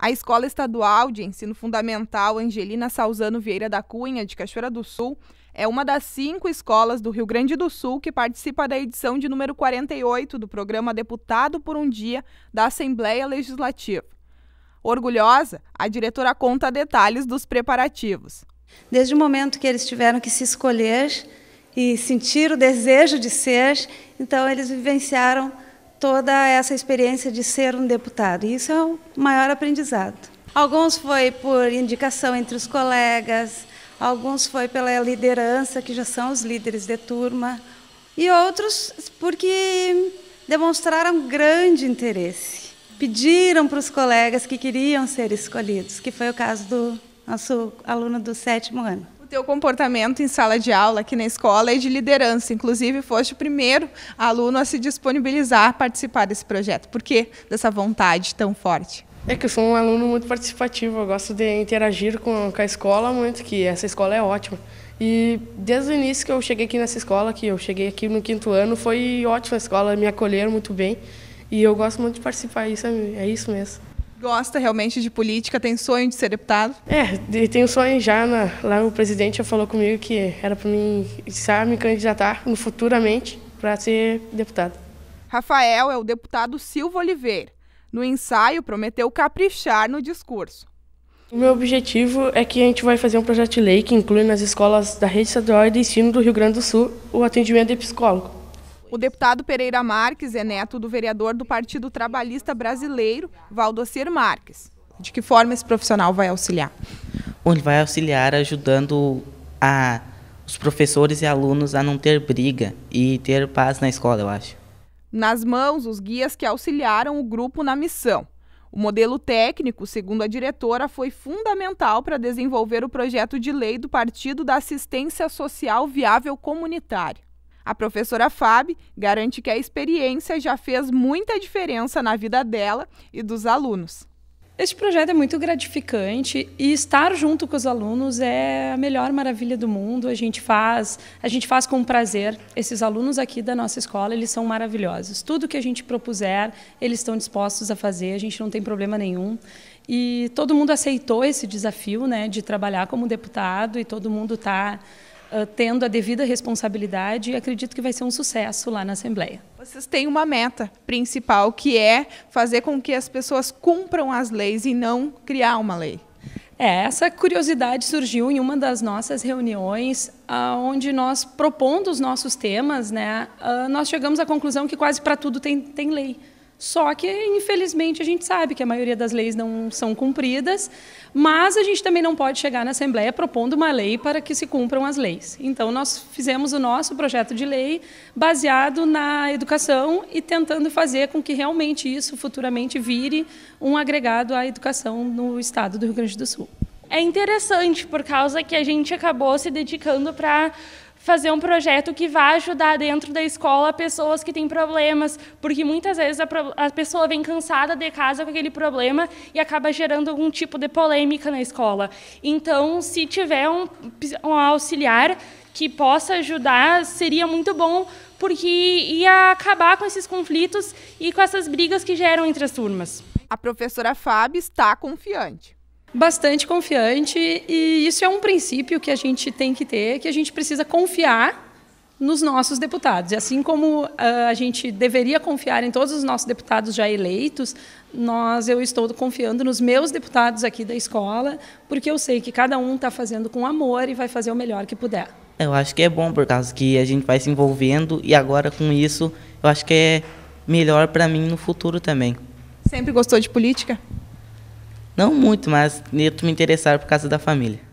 A Escola Estadual de Ensino Fundamental Angelina Salzano Vieira da Cunha, de Cachoeira do Sul, é uma das cinco escolas do Rio Grande do Sul que participa da edição de número 48 do programa Deputado por um Dia da Assembleia Legislativa. Orgulhosa, a diretora conta detalhes dos preparativos. Desde o momento que eles tiveram que se escolher e sentir o desejo de ser, então eles vivenciaram toda essa experiência de ser um deputado. E isso é o maior aprendizado. Alguns foi por indicação entre os colegas, alguns foi pela liderança, que já são os líderes de turma, e outros porque demonstraram grande interesse. Pediram para os colegas que queriam ser escolhidos, que foi o caso do nosso aluno do sétimo ano teu comportamento em sala de aula aqui na escola e de liderança. Inclusive, foste o primeiro aluno a se disponibilizar a participar desse projeto. Por que dessa vontade tão forte? É que eu sou um aluno muito participativo, eu gosto de interagir com, com a escola muito, que essa escola é ótima. E desde o início que eu cheguei aqui nessa escola, que eu cheguei aqui no quinto ano, foi ótima a escola, me acolheram muito bem. E eu gosto muito de participar, isso é, é isso mesmo. Gosta realmente de política? Tem sonho de ser deputado? É, tenho sonho já. Na, lá o presidente já falou comigo que era para mim estar me candidatar futuramente para ser deputado. Rafael é o deputado Silva Oliveira. No ensaio, prometeu caprichar no discurso. O meu objetivo é que a gente vai fazer um projeto de lei que inclui nas escolas da rede estadual de ensino do Rio Grande do Sul o atendimento de psicólogo. O deputado Pereira Marques é neto do vereador do Partido Trabalhista Brasileiro, Valdocir Marques. De que forma esse profissional vai auxiliar? ele vai auxiliar ajudando a, os professores e alunos a não ter briga e ter paz na escola, eu acho. Nas mãos, os guias que auxiliaram o grupo na missão. O modelo técnico, segundo a diretora, foi fundamental para desenvolver o projeto de lei do Partido da Assistência Social Viável Comunitária. A professora Fábio garante que a experiência já fez muita diferença na vida dela e dos alunos. Este projeto é muito gratificante e estar junto com os alunos é a melhor maravilha do mundo. A gente faz, a gente faz com prazer. Esses alunos aqui da nossa escola, eles são maravilhosos. Tudo que a gente propuser, eles estão dispostos a fazer. A gente não tem problema nenhum. E todo mundo aceitou esse desafio, né, de trabalhar como deputado e todo mundo está ah, tendo a devida responsabilidade, acredito que vai ser um sucesso lá na Assembleia. Vocês têm uma meta principal, que é fazer com que as pessoas cumpram as leis e não criar uma lei. É, essa curiosidade surgiu em uma das nossas reuniões, ah, onde nós, propondo os nossos temas, né, ah, nós chegamos à conclusão que quase para tudo tem, tem lei. Só que, infelizmente, a gente sabe que a maioria das leis não são cumpridas, mas a gente também não pode chegar na Assembleia propondo uma lei para que se cumpram as leis. Então, nós fizemos o nosso projeto de lei baseado na educação e tentando fazer com que realmente isso futuramente vire um agregado à educação no estado do Rio Grande do Sul. É interessante por causa que a gente acabou se dedicando para fazer um projeto que vá ajudar dentro da escola pessoas que têm problemas, porque muitas vezes a, a, pessoa vem cansada de casa com aquele problema e acaba gerando algum tipo de polêmica na escola. Então, se tiver um, um auxiliar que possa ajudar, seria muito bom, porque ia acabar com esses conflitos e com essas brigas que geram entre as turmas. A professora Fábio está confiante bastante confiante e isso é um princípio que a gente tem que ter, que a gente precisa confiar nos nossos deputados. E assim como uh, a gente deveria confiar em todos os nossos deputados já eleitos, nós eu estou confiando nos meus deputados aqui da escola, porque eu sei que cada um está fazendo com amor e vai fazer o melhor que puder. Eu acho que é bom por causa que a gente vai se envolvendo e agora com isso eu acho que é melhor para mim no futuro também. Sempre gostou de política? Não muito, mas eu me interessar por causa da família.